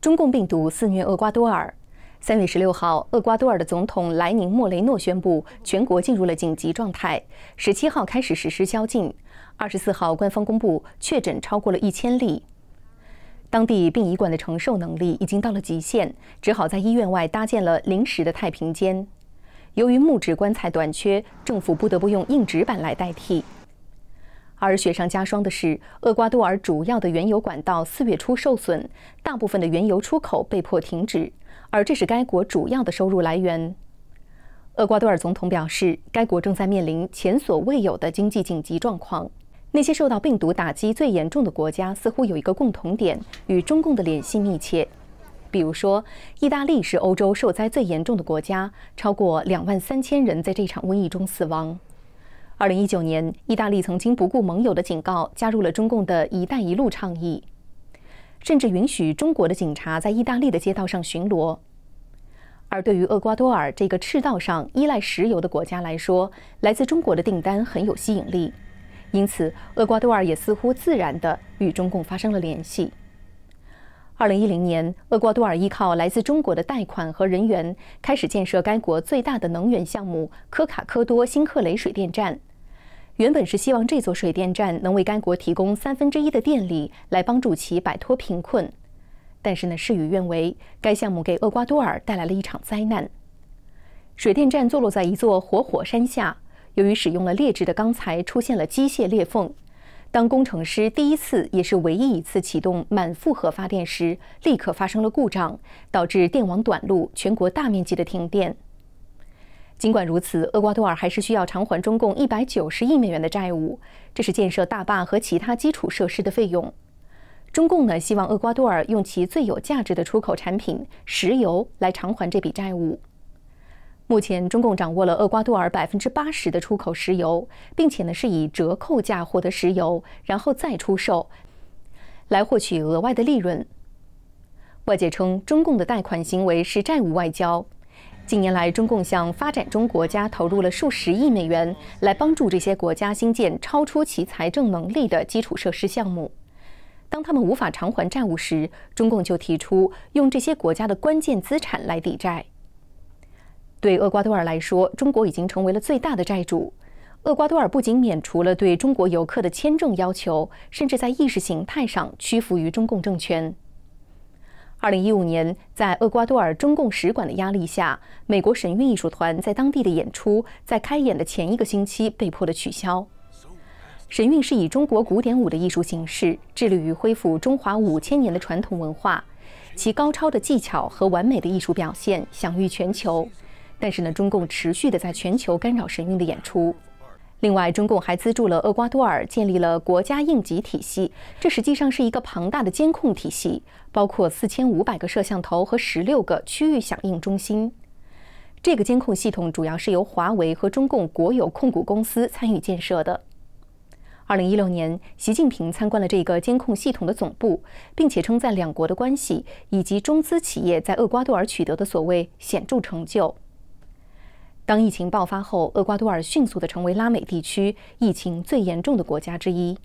中共病毒肆虐厄瓜多尔。三月十六号，厄瓜多尔的总统莱宁·莫雷诺宣布全国进入了紧急状态。十七号开始实施宵禁。二十四号，官方公布确诊超过了一千例。当地殡仪馆的承受能力已经到了极限，只好在医院外搭建了临时的太平间。由于木质棺材短缺，政府不得不用硬纸板来代替。而雪上加霜的是，厄瓜多尔主要的原油管道四月初受损，大部分的原油出口被迫停止，而这是该国主要的收入来源。厄瓜多尔总统表示，该国正在面临前所未有的经济紧急状况。那些受到病毒打击最严重的国家似乎有一个共同点，与中共的联系密切。比如说，意大利是欧洲受灾最严重的国家，超过两万三千人在这场瘟疫中死亡。二零一九年，意大利曾经不顾盟友的警告，加入了中共的一带一路倡议，甚至允许中国的警察在意大利的街道上巡逻。而对于厄瓜多尔这个赤道上依赖石油的国家来说，来自中国的订单很有吸引力，因此厄瓜多尔也似乎自然地与中共发生了联系。二零一零年，厄瓜多尔依靠来自中国的贷款和人员，开始建设该国最大的能源项目——科卡科多新克雷水电站。原本是希望这座水电站能为该国提供三分之一的电力，来帮助其摆脱贫困。但是呢，事与愿违，该项目给厄瓜多尔带来了一场灾难。水电站坐落在一座活火山下，由于使用了劣质的钢材，出现了机械裂缝。当工程师第一次也是唯一一次启动满负荷发电时，立刻发生了故障，导致电网短路，全国大面积的停电。尽管如此，厄瓜多尔还是需要偿还中共一百九十亿美元的债务，这是建设大坝和其他基础设施的费用。中共呢希望厄瓜多尔用其最有价值的出口产品——石油，来偿还这笔债务。目前，中共掌握了厄瓜多尔百分之八十的出口石油，并且呢是以折扣价获得石油，然后再出售，来获取额外的利润。外界称，中共的贷款行为是债务外交。近年来，中共向发展中国家投入了数十亿美元，来帮助这些国家兴建超出其财政能力的基础设施项目。当他们无法偿还债务时，中共就提出用这些国家的关键资产来抵债。对厄瓜多尔来说，中国已经成为了最大的债主。厄瓜多尔不仅免除了对中国游客的签证要求，甚至在意识形态上屈服于中共政权。二零一五年，在厄瓜多尔中共使馆的压力下，美国神韵艺术团在当地的演出，在开演的前一个星期被迫的取消。神韵是以中国古典舞的艺术形式，致力于恢复中华五千年的传统文化，其高超的技巧和完美的艺术表现享誉全球。但是呢，中共持续的在全球干扰神韵的演出。另外，中共还资助了厄瓜多尔建立了国家应急体系，这实际上是一个庞大的监控体系，包括四千五百个摄像头和十六个区域响应中心。这个监控系统主要是由华为和中共国有控股公司参与建设的。二零一六年，习近平参观了这个监控系统的总部，并且称赞两国的关系以及中资企业在厄瓜多尔取得的所谓显著成就。当疫情爆发后，厄瓜多尔迅速地成为拉美地区疫情最严重的国家之一。